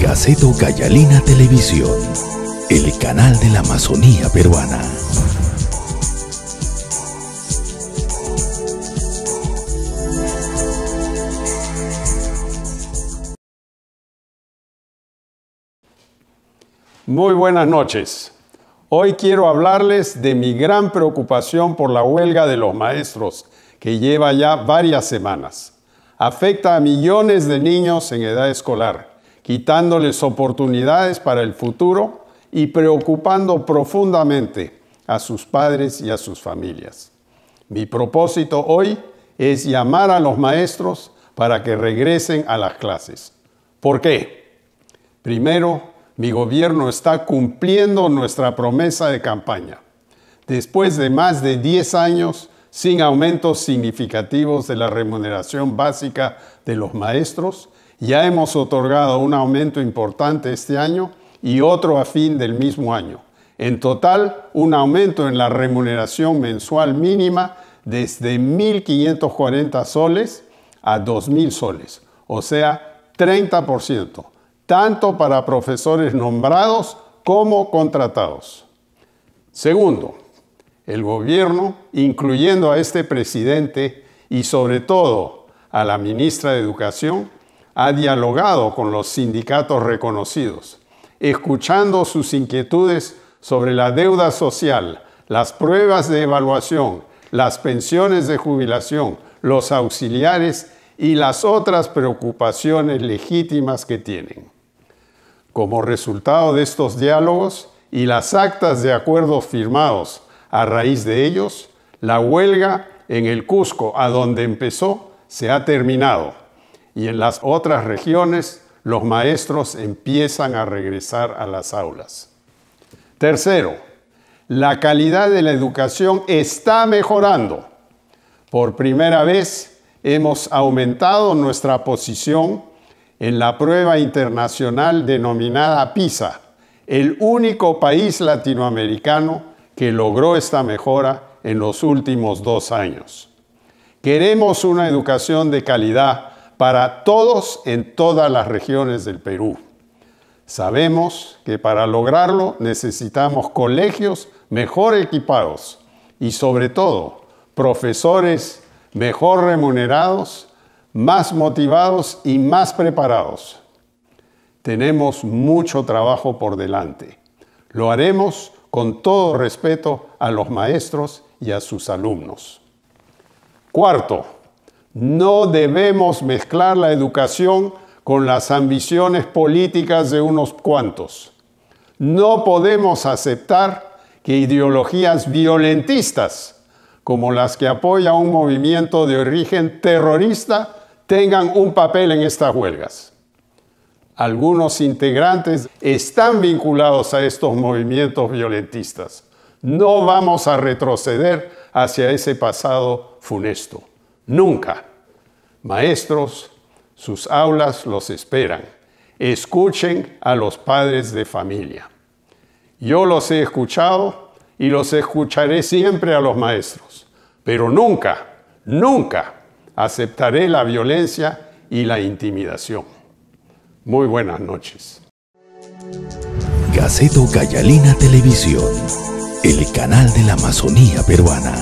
Gaceto Gallalina Televisión, el canal de la Amazonía peruana. Muy buenas noches. Hoy quiero hablarles de mi gran preocupación por la huelga de los maestros, que lleva ya varias semanas afecta a millones de niños en edad escolar, quitándoles oportunidades para el futuro y preocupando profundamente a sus padres y a sus familias. Mi propósito hoy es llamar a los maestros para que regresen a las clases. ¿Por qué? Primero, mi gobierno está cumpliendo nuestra promesa de campaña. Después de más de 10 años sin aumentos significativos de la remuneración básica de los maestros. Ya hemos otorgado un aumento importante este año y otro a fin del mismo año. En total, un aumento en la remuneración mensual mínima desde 1.540 soles a 2.000 soles, o sea, 30%, tanto para profesores nombrados como contratados. Segundo, el gobierno, incluyendo a este presidente y sobre todo a la ministra de Educación, ha dialogado con los sindicatos reconocidos, escuchando sus inquietudes sobre la deuda social, las pruebas de evaluación, las pensiones de jubilación, los auxiliares y las otras preocupaciones legítimas que tienen. Como resultado de estos diálogos y las actas de acuerdos firmados a raíz de ellos, la huelga en el Cusco, a donde empezó, se ha terminado y en las otras regiones los maestros empiezan a regresar a las aulas. Tercero, la calidad de la educación está mejorando. Por primera vez hemos aumentado nuestra posición en la prueba internacional denominada PISA, el único país latinoamericano que logró esta mejora en los últimos dos años. Queremos una educación de calidad para todos en todas las regiones del Perú. Sabemos que para lograrlo necesitamos colegios mejor equipados y sobre todo profesores mejor remunerados, más motivados y más preparados. Tenemos mucho trabajo por delante. Lo haremos con todo respeto a los maestros y a sus alumnos. Cuarto, no debemos mezclar la educación con las ambiciones políticas de unos cuantos. No podemos aceptar que ideologías violentistas, como las que apoya un movimiento de origen terrorista, tengan un papel en estas huelgas. Algunos integrantes están vinculados a estos movimientos violentistas. No vamos a retroceder hacia ese pasado funesto. Nunca. Maestros, sus aulas los esperan. Escuchen a los padres de familia. Yo los he escuchado y los escucharé siempre a los maestros, pero nunca, nunca aceptaré la violencia y la intimidación. Muy buenas noches. Gaceto Gallalina Televisión, el canal de la Amazonía peruana.